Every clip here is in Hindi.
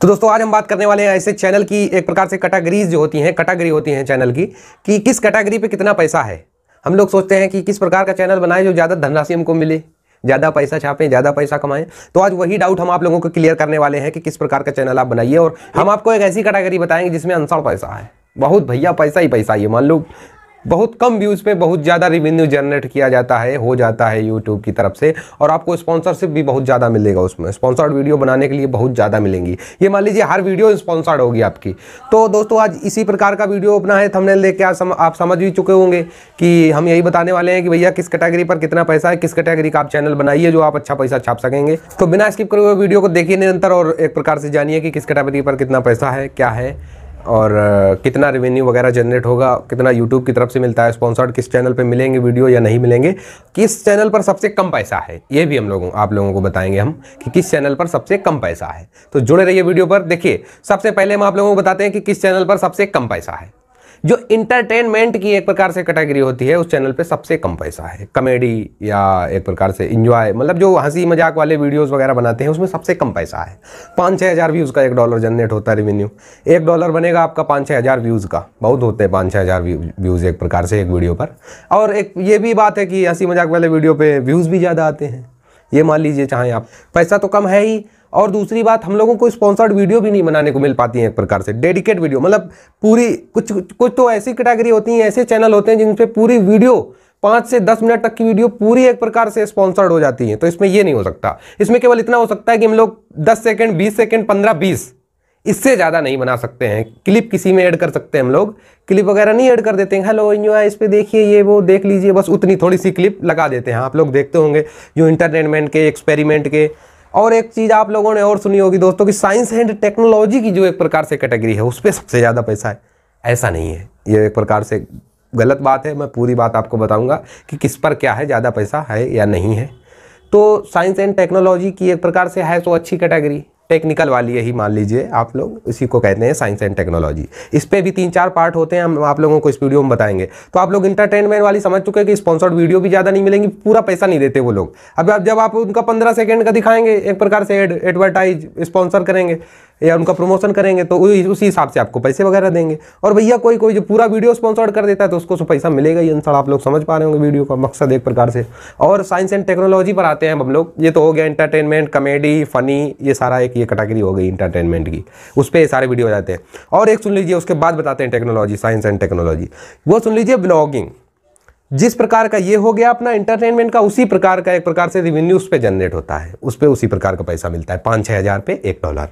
तो दोस्तों आज हम बात करने वाले हैं ऐसे चैनल की एक प्रकार से कैटागरीज जो होती हैं कैटागरी होती हैं चैनल की कि किस कैटागरी पे कितना पैसा है हम लोग सोचते हैं कि किस प्रकार का चैनल बनाए जो ज़्यादा धनराशि हमको मिले ज़्यादा पैसा छापें ज़्यादा पैसा कमाएं तो आज वही डाउट हम आप लोगों को क्लियर करने वाले हैं कि किस प्रकार का चैनल आप बनाइए और हम आपको एक ऐसी कैटागरी बताएंगे जिसमें अनसड़ पैसा है बहुत भैया पैसा ही पैसा ये मान लो बहुत कम व्यूज़ पे बहुत ज़्यादा रिवेन्यू जनरेट किया जाता है हो जाता है यूट्यूब की तरफ से और आपको स्पॉन्सरशिप भी बहुत ज़्यादा मिलेगा उसमें स्पॉन्सर्ड वीडियो बनाने के लिए बहुत ज़्यादा मिलेंगी ये मान लीजिए हर वीडियो स्पॉन्सर्ड होगी आपकी तो दोस्तों आज इसी प्रकार का वीडियो अपना है थमने लेके आज सम, आप समझ भी चुके होंगे कि हम यही बताने वाले हैं कि भैया किस कैटेगरी पर कितना पैसा है किस कैटेगरी का आप चैनल बनाइए जो आप अच्छा पैसा छाप सकेंगे तो बिना स्किप करे हुए वीडियो को देखिए निरंतर और एक प्रकार से जानिए कि किस कैटेगरी पर कितना पैसा है क्या है और कितना रेवेन्यू वगैरह जनरेट होगा कितना यूट्यूब की तरफ से मिलता है स्पॉन्सर्ड किस चैनल पे मिलेंगे वीडियो या नहीं मिलेंगे किस चैनल पर सबसे कम पैसा है ये भी हम लोगों आप लोगों को बताएंगे हम कि किस चैनल पर सबसे कम पैसा है तो जुड़े रहिए वीडियो पर देखिए सबसे पहले हम आप लोगों को बताते हैं कि किस चैनल पर सबसे कम पैसा है जो इंटरटेनमेंट की एक प्रकार से कैटेगरी होती है उस चैनल पे सबसे कम पैसा है कॉमेडी या एक प्रकार से इंजॉय मतलब जो हंसी मजाक वाले वीडियोस वगैरह बनाते हैं उसमें सबसे कम पैसा है पाँच छः हज़ार व्यूज़ का एक डॉलर जनरेट होता है रेवेन्यू एक डॉलर बनेगा आपका पाँच छः हज़ार व्यूज़ का बहुत होते हैं पाँच छः हज़ार व्यूज़ एक प्रकार से एक वीडियो पर और एक ये भी बात है कि हंसी मजाक वाले वीडियो पर व्यूज़ भी ज़्यादा आते हैं ये मान लीजिए चाहें आप पैसा तो कम है ही और दूसरी बात हम लोगों को स्पॉन्सर्ड वीडियो भी नहीं बनाने को मिल पाती है एक प्रकार से डेडिकेट वीडियो मतलब पूरी कुछ कुछ तो ऐसी कैटेगरी होती हैं ऐसे चैनल होते हैं जिन पर पूरी वीडियो पाँच से दस मिनट तक की वीडियो पूरी एक प्रकार से स्पॉन्सर्ड हो जाती है तो इसमें ये नहीं हो सकता इसमें केवल इतना हो सकता है कि हम लोग दस सेकेंड बीस सेकेंड पंद्रह बीस इससे ज़्यादा नहीं बना सकते हैं क्लिप किसी में ऐड कर सकते हैं हम लोग क्लिप वगैरह नहीं ऐड कर देते हैं हेलो आई इस पर देखिए ये वो देख लीजिए बस उतनी थोड़ी सी क्लिप लगा देते हैं आप लोग देखते होंगे जो इंटरटेनमेंट के एक्सपेरिमेंट के और एक चीज़ आप लोगों ने और सुनी होगी दोस्तों कि साइंस एंड टेक्नोलॉजी की जो एक प्रकार से कैटेगरी है उस पर सबसे ज़्यादा पैसा है ऐसा नहीं है ये एक प्रकार से गलत बात है मैं पूरी बात आपको बताऊँगा कि किस पर क्या है ज़्यादा पैसा है या नहीं है तो साइंस एंड टेक्नोलॉजी की एक प्रकार से है तो अच्छी कैटेगरी टेक्निकल वाली यही मान लीजिए आप लोग इसी को कहते हैं साइंस एंड टेक्नोलॉजी इस पर भी तीन चार पार्ट होते हैं हम आप लोगों को इस वीडियो में बताएंगे तो आप लोग इंटरटेनमेंट वाली समझ चुके हैं कि स्पॉन्सर्ड वीडियो भी ज़्यादा नहीं मिलेंगी पूरा पैसा नहीं देते वो लोग अब जब आप उनका पंद्रह सेकेंड का दिखाएंगे एक प्रकार से एड एडवर्टाइज स्पॉन्सर करेंगे या उनका प्रमोशन करेंगे तो उसी हिसाब से आपको पैसे वगैरह देंगे और भैया कोई कोई जो पूरा वीडियो स्पॉन्सर्ड कर देता है तो उसको सो पैसा मिलेगा ही आंसर आप लोग समझ पा रहे होंगे वीडियो का मकसद एक प्रकार से और साइंस एंड टेक्नोलॉजी पर आते हैं हम लोग ये तो हो गया इंटरटेनमेंट कॉमेडी फनी ये सारा एक ये कैटेगरी हो गई इंटरटेनमेंट की उस पर ये सारे वीडियो जाते हैं और एक सुन लीजिए उसके बाद बताते हैं टेक्नोलॉजी साइंस एंड टेक्नोलॉजी वो सुन लीजिए ब्लॉगिंग जिस प्रकार का ये हो गया अपना इंटरटेनमेंट का उसी प्रकार का एक प्रकार से रिवेन्यू उस पर जनरेट होता है उस पर उसी प्रकार का पैसा मिलता है पाँच छः हज़ार पे एक डॉलर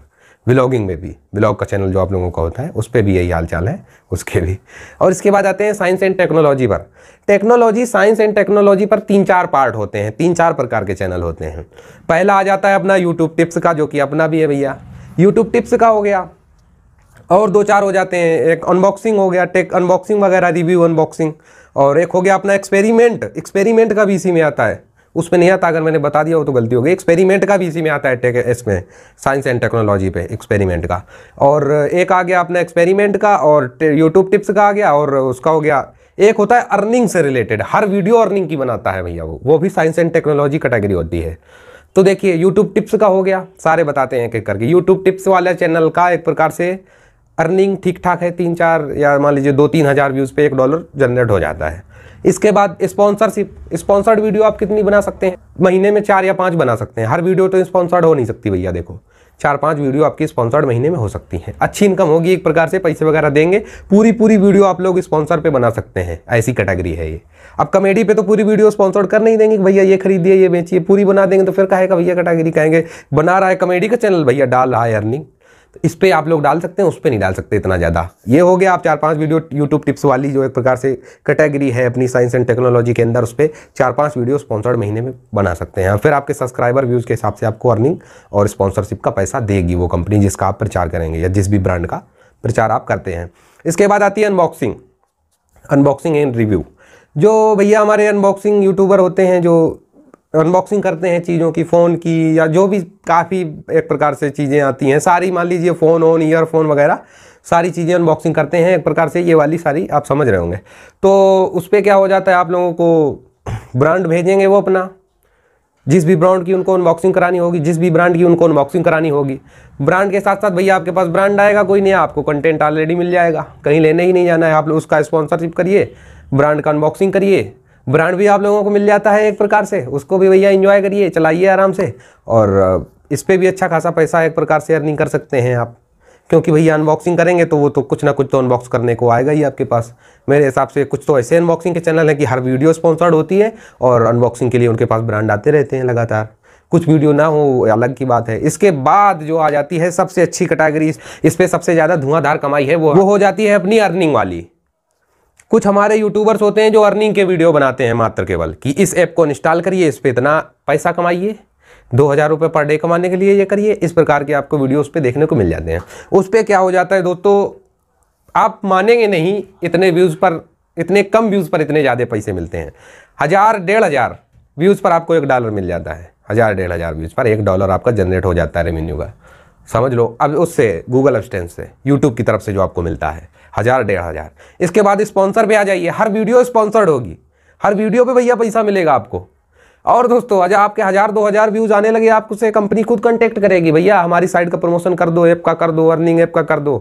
व्लॉगिंग में भी व्लॉग का चैनल जो आप लोगों का होता है उस पर भी यही हाल चाल है उसके भी और इसके बाद आते हैं साइंस एंड टेक्नोलॉजी पर टेक्नोलॉजी साइंस एंड टेक्नोलॉजी पर तीन चार पार्ट होते हैं तीन चार प्रकार के चैनल होते हैं पहला आ जाता है अपना यूट्यूब टिप्स का जो कि अपना भी है भैया यूट्यूब टिप्स का हो गया और दो चार हो जाते हैं एक अनबॉक्सिंग हो गया टेक अनबॉक्सिंग वगैरह रिव्यू अनबॉक्सिंग और एक हो गया अपना एक्सपेरिमेंट एक्सपेरिमेंट का भी इसी में आता है उसमें नहीं आता अगर मैंने बता दिया हो तो गलती हो गई एक्सपेरिमेंट का भी इसी में आता है टेक इसमें साइंस एंड टेक्नोलॉजी पे एक्सपेरिमेंट का और एक आ गया अपना एक्सपेरिमेंट का और यूट्यूब टिप्स का आ गया और उसका हो गया एक होता है अर्निंग से रिलेटेड हर वीडियो अर्निंग की बनाता है भैया वो वो भी साइंस एंड टेक्नोलॉजी कैटेगरी होती है तो देखिए यूट्यूब टिप्स का हो गया सारे बताते हैं एक एक करके यूट्यूब टिप्स वाले चैनल का एक प्रकार से अर्निंग ठीक ठाक है तीन चार या मान लीजिए दो तीन हज़ार व्यूज़ पे एक डॉलर जनरेट हो जाता है इसके बाद स्पॉन्सरशिप स्पॉन्सर्ड वीडियो आप कितनी बना सकते हैं महीने में चार या पाँच बना सकते हैं हर वीडियो तो स्पॉन्सर्ड हो नहीं सकती भैया देखो चार पांच वीडियो आपकी स्पॉन्सर्ड महीने में हो सकती हैं अच्छी इनकम होगी एक प्रकार से पैसे वगैरह देंगे पूरी पूरी वीडियो आप लोग स्पॉन्सर पे बना सकते हैं ऐसी कैटेगरी है ये अब कमेडी पे तो पूरी वीडियो स्पॉन्सर्ड कर नहीं देंगे भैया ये खरीदिए ये बेचिए पूरी बना देंगे तो फिर कहेगा भैया कैटेगरी कहेंगे बना रहा है कमेडी का चैनल भैया डाल रहा है अर्निंग तो इस पर आप लोग डाल सकते हैं उस पर नहीं डाल सकते इतना ज़्यादा ये हो गया आप चार पाँच वीडियो यूट्यूब टिप्स वाली जो एक प्रकार से कैटेगरी है अपनी साइंस एंड टेक्नोलॉजी के अंदर उस पर चार पाँच वीडियो स्पॉन्सर्ड महीने में बना सकते हैं फिर आपके सब्सक्राइबर व्यूज़ के हिसाब से आपको अर्निंग और स्पॉन्सरशिप का पैसा देगी वो कंपनी जिसका आप प्रचार करेंगे या जिस भी ब्रांड का प्रचार आप करते हैं इसके बाद आती है अनबॉक्सिंग अनबॉक्सिंग एंड रिव्यू जो भैया हमारे अनबॉक्सिंग यूट्यूबर होते हैं जो अनबॉक्सिंग करते हैं चीज़ों की फ़ोन की या जो भी काफ़ी एक प्रकार से चीज़ें आती हैं सारी मान लीजिए फ़ोन ओन ईयरफोन वगैरह सारी चीज़ें अनबॉक्सिंग करते हैं एक प्रकार से ये वाली सारी आप समझ रहे होंगे तो उस पर क्या हो जाता है आप लोगों को ब्रांड भेजेंगे वो अपना जिस भी ब्रांड की उनको अनबॉक्सिंग करानी होगी जिस भी ब्रांड की उनको अनबॉक्सिंग करानी होगी ब्रांड के साथ साथ भैया आपके पास ब्रांड आएगा कोई नहीं आपको कंटेंट ऑलरेडी मिल जाएगा कहीं लेने ही नहीं जाना है आप लोग उसका स्पॉन्सरशिप करिए ब्रांड का अनबॉक्सिंग करिए ब्रांड भी आप लोगों को मिल जाता है एक प्रकार से उसको भी भैया इंजॉय करिए चलाइए आराम से और इस पर भी अच्छा खासा पैसा एक प्रकार से अर्निंग कर सकते हैं आप क्योंकि भैया अनबॉक्सिंग करेंगे तो वो तो कुछ ना कुछ तो अनबॉक्स करने को आएगा ही आपके पास मेरे हिसाब से कुछ तो ऐसे अनबॉक्सिंग के चैनल हैं कि हर वीडियो स्पॉन्सर्ड होती है और अनबॉक्सिंग के लिए उनके पास ब्रांड आते रहते हैं लगातार कुछ वीडियो ना हो अलग की बात है इसके बाद जो आ जाती है सबसे अच्छी कैटेगरी इस पर सबसे ज़्यादा धुआंधार कमाई है वो वो हो जाती है अपनी अर्निंग वाली कुछ हमारे यूट्यूबर्स होते हैं जो अर्निंग के वीडियो बनाते हैं मात्र केवल कि इस ऐप को इंस्टॉल करिए इस पर इतना पैसा कमाइए दो हज़ार रुपये पर डे कमाने के लिए ये करिए इस प्रकार के आपको वीडियो उस पर देखने को मिल जाते हैं उस पर क्या हो जाता है दोस्तों आप मानेंगे नहीं इतने व्यूज़ पर इतने कम व्यूज़ पर इतने ज़्यादा पैसे मिलते हैं हज़ार डेढ़ हज़ार व्यूज़ पर आपको एक डॉलर मिल जाता है हज़ार डेढ़ हज़ार व्यूज़ पर एक डॉलर आपका जनरेट हो जाता है रेवेन्यू का समझ लो अब उससे गूगल एक्सटेंस से यूट्यूब की तरफ से जो आपको मिलता है हज़ार डेढ़ हज़ार इसके बाद स्पॉन्सर पे आ जाइए हर वीडियो स्पॉन्सर्ड होगी हर वीडियो पे भैया पैसा मिलेगा आपको और दोस्तों अजय आपके हज़ार दो हज़ार व्यूज़ आने लगे उसे कंपनी खुद कंटेक्ट करेगी भैया हमारी साइट का प्रमोशन कर दो ऐप का कर दो अर्निंग ऐप का कर दो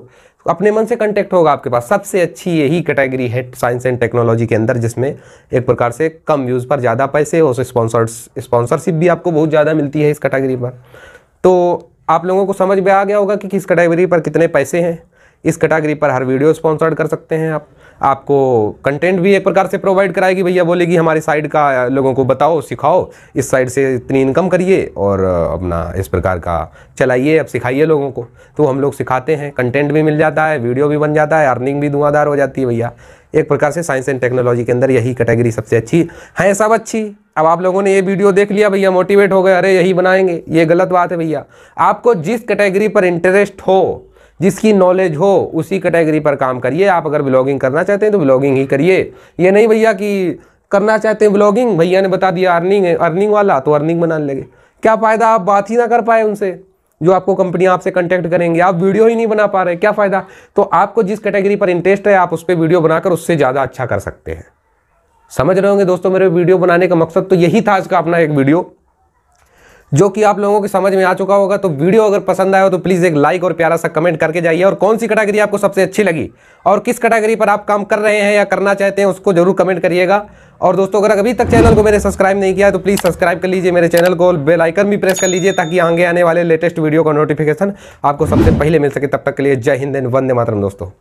अपने मन से कंटेक्ट होगा आपके पास सबसे अच्छी यही कैटेगरी है साइंस एंड टेक्नोलॉजी के अंदर जिसमें एक प्रकार से कम व्यूज़ पर ज़्यादा पैसे और स्पॉन्सर्स स्पॉन्सरशिप भी आपको बहुत ज़्यादा मिलती है इस कैटेगरी पर तो आप लोगों को समझ में आ गया होगा कि किस कैटेगरी पर कितने पैसे हैं इस कैटागरी पर हर वीडियो स्पॉन्सर्ड कर सकते हैं आप आपको कंटेंट भी एक प्रकार से प्रोवाइड कराएगी भैया बोलेगी हमारी साइड का लोगों को बताओ सिखाओ इस साइड से इतनी इनकम करिए और अपना इस प्रकार का चलाइए अब सिखाइए लोगों को तो हम लोग सिखाते हैं कंटेंट भी मिल जाता है वीडियो भी बन जाता है अर्निंग भी धुआंधार हो जाती है भैया एक प्रकार से साइंस एंड टेक्नोलॉजी के अंदर यही कैटेगरी सबसे अच्छी है सब अच्छी अब आप लोगों ने ये वीडियो देख लिया भैया मोटिवेट हो गए अरे यही बनाएंगे ये गलत बात है भैया आपको जिस कैटेगरी पर इंटरेस्ट हो जिसकी नॉलेज हो उसी कैटेगरी पर काम करिए आप अगर ब्लॉगिंग करना चाहते हैं तो ब्लॉगिंग ही करिए ये नहीं भैया कि करना चाहते हैं ब्लॉगिंग भैया ने बता दिया अर्निंग है अर्निंग वाला तो अर्निंग बनाने लगे क्या फ़ायदा आप बात ही ना कर पाए उनसे जो आपको कंपनी आपसे कॉन्टैक्ट करेंगे आप वीडियो ही नहीं बना पा रहे क्या फ़ायदा तो आपको जिस कैटेगरी पर इंटरेस्ट है आप उस पर वीडियो बनाकर उससे ज़्यादा अच्छा कर सकते हैं समझ रहे होंगे दोस्तों मेरे वीडियो बनाने का मकसद तो यही था आज का अपना एक वीडियो जो कि आप लोगों के समझ में आ चुका होगा तो वीडियो अगर पसंद आया हो तो प्लीज़ एक लाइक और प्यारा सा कमेंट करके जाइए और कौन सी कैटेगरी आपको सबसे अच्छी लगी और किस कैटेगरी पर आप काम कर रहे हैं या करना चाहते हैं उसको जरूर कमेंट करिएगा और दोस्तों अगर अभी तक चैनल को मैंने सब्सक्राइब नहीं किया है तो प्लीज़ सब्सक्राइब कर लीजिए मेरे चैनल को बेलाइकन भी प्रेस कर लीजिए ताकि आगे आने वाले लेटेस्ट वीडियो का नोटिफिकेशन आपको सबसे पहले मिल सके तब तक के लिए जय हिंद एंड वंदे मातरम दोस्तों